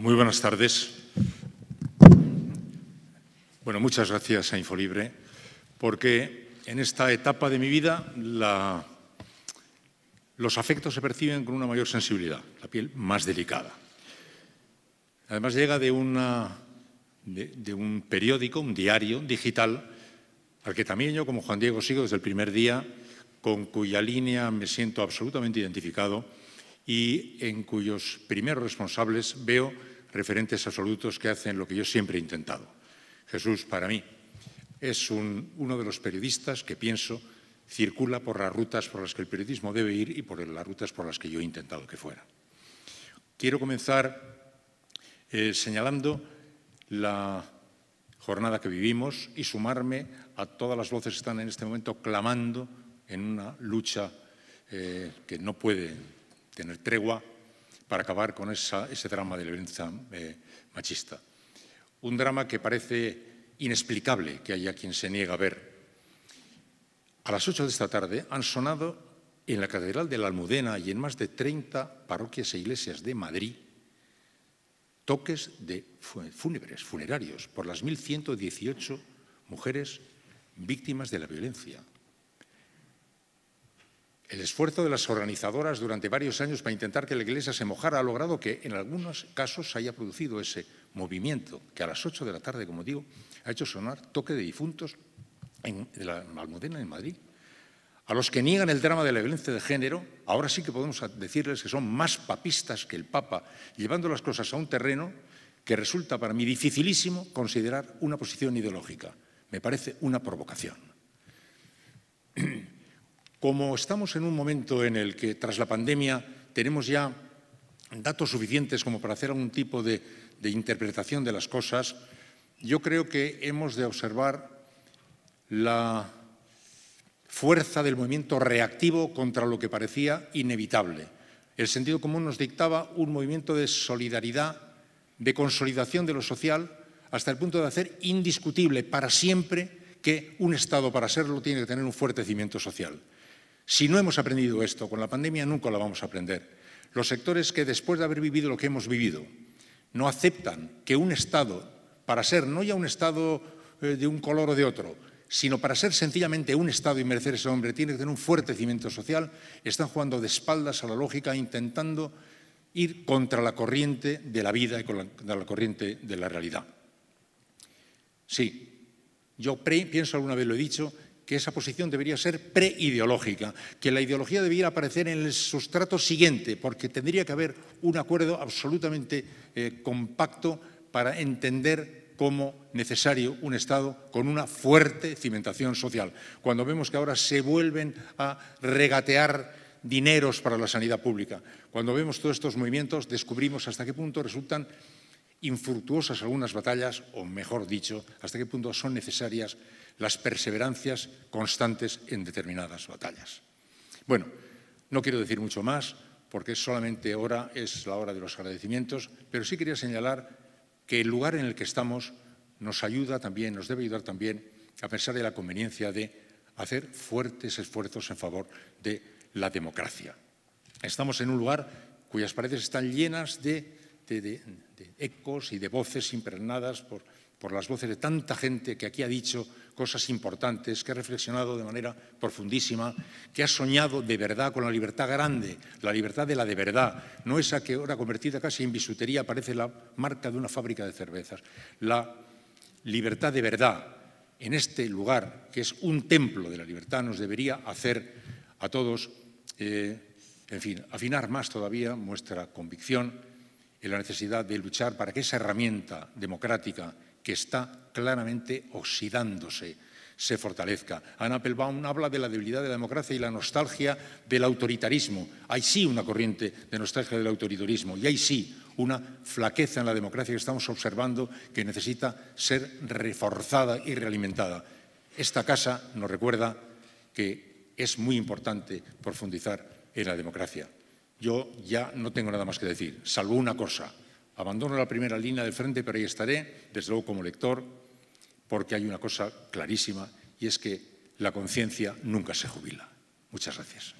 Muy buenas tardes. Bueno, muchas gracias a Infolibre, porque en esta etapa de mi vida los afectos se perciben con una mayor sensibilidad, la piel más delicada. Además llega de, una, de un periódico, un diario digital, al que también yo, como Juan Diego, sigo desde el primer día, con cuya línea me siento absolutamente identificado y en cuyos primeros responsables veo referentes absolutos que hacen lo que yo siempre he intentado. Jesús, para mí, es un, uno de los periodistas que pienso circula por las rutas por las que el periodismo debe ir y por las rutas por las que yo he intentado que fuera. Quiero comenzar eh, señalando la jornada que vivimos y sumarme a todas las voces que están en este momento clamando en una lucha eh, que no puede tener tregua para acabar con ese drama de la violencia eh, machista. Un drama que parece inexplicable que haya quien se niega a ver. A las 8 de esta tarde han sonado en la Catedral de la Almudena y en más de 30 parroquias e iglesias de Madrid toques de fúnebres, funerarios, por las 1.118 mujeres víctimas de la violencia el esfuerzo de las organizadoras durante varios años para intentar que la iglesia se mojara ha logrado que en algunos casos haya producido ese movimiento que a las 8 de la tarde, como digo, ha hecho sonar toque de difuntos en la Almudena, en Madrid. A los que niegan el drama de la violencia de género, ahora sí que podemos decirles que son más papistas que el Papa, llevando las cosas a un terreno que resulta para mí dificilísimo considerar una posición ideológica. Me parece una provocación. Como estamos en un momento en el que tras la pandemia tenemos ya datos suficientes como para hacer algún tipo de, de interpretación de las cosas, yo creo que hemos de observar la fuerza del movimiento reactivo contra lo que parecía inevitable. El sentido común nos dictaba un movimiento de solidaridad, de consolidación de lo social, hasta el punto de hacer indiscutible para siempre que un Estado para serlo tiene que tener un fuerte cimiento social. Si no hemos aprendido esto con la pandemia, nunca la vamos a aprender. Los sectores que después de haber vivido lo que hemos vivido, no aceptan que un Estado, para ser no ya un Estado eh, de un color o de otro, sino para ser sencillamente un Estado y merecer ese hombre, tiene que tener un fuerte cimiento social, están jugando de espaldas a la lógica, intentando ir contra la corriente de la vida y contra la corriente de la realidad. Sí, yo pienso, alguna vez lo he dicho, que esa posición debería ser preideológica, que la ideología debiera aparecer en el sustrato siguiente, porque tendría que haber un acuerdo absolutamente eh, compacto para entender como necesario un Estado con una fuerte cimentación social. Cuando vemos que ahora se vuelven a regatear dineros para la sanidad pública, cuando vemos todos estos movimientos, descubrimos hasta qué punto resultan infructuosas algunas batallas, o mejor dicho, hasta qué punto son necesarias las perseverancias constantes en determinadas batallas. Bueno, no quiero decir mucho más porque solamente ahora es la hora de los agradecimientos, pero sí quería señalar que el lugar en el que estamos nos ayuda también, nos debe ayudar también a pesar de la conveniencia de hacer fuertes esfuerzos en favor de la democracia. Estamos en un lugar cuyas paredes están llenas de ecos y de voces impregnadas por por las voces de tanta gente que aquí ha dicho cosas importantes, que ha reflexionado de manera profundísima, que ha soñado de verdad con la libertad grande, la libertad de la de verdad, no esa que ahora convertida casi en bisutería parece la marca de una fábrica de cervezas, la libertad de verdad en este lugar, que es un templo de la libertad, nos debería hacer a todos, eh, en fin, afinar más todavía nuestra convicción en la necesidad de luchar para que esa herramienta democrática que está claramente oxidándose, se fortalezca. Anna Pelbaum habla de la debilidad de la democracia y la nostalgia del autoritarismo. Hay sí una corriente de nostalgia del autoritarismo y hay sí una flaqueza en la democracia que estamos observando que necesita ser reforzada y realimentada. Esta casa nos recuerda que es muy importante profundizar en la democracia. Yo ya no tengo nada más que decir, salvo una cosa. Abandono la primera línea del frente, pero ahí estaré, desde luego como lector, porque hay una cosa clarísima y es que la conciencia nunca se jubila. Muchas gracias.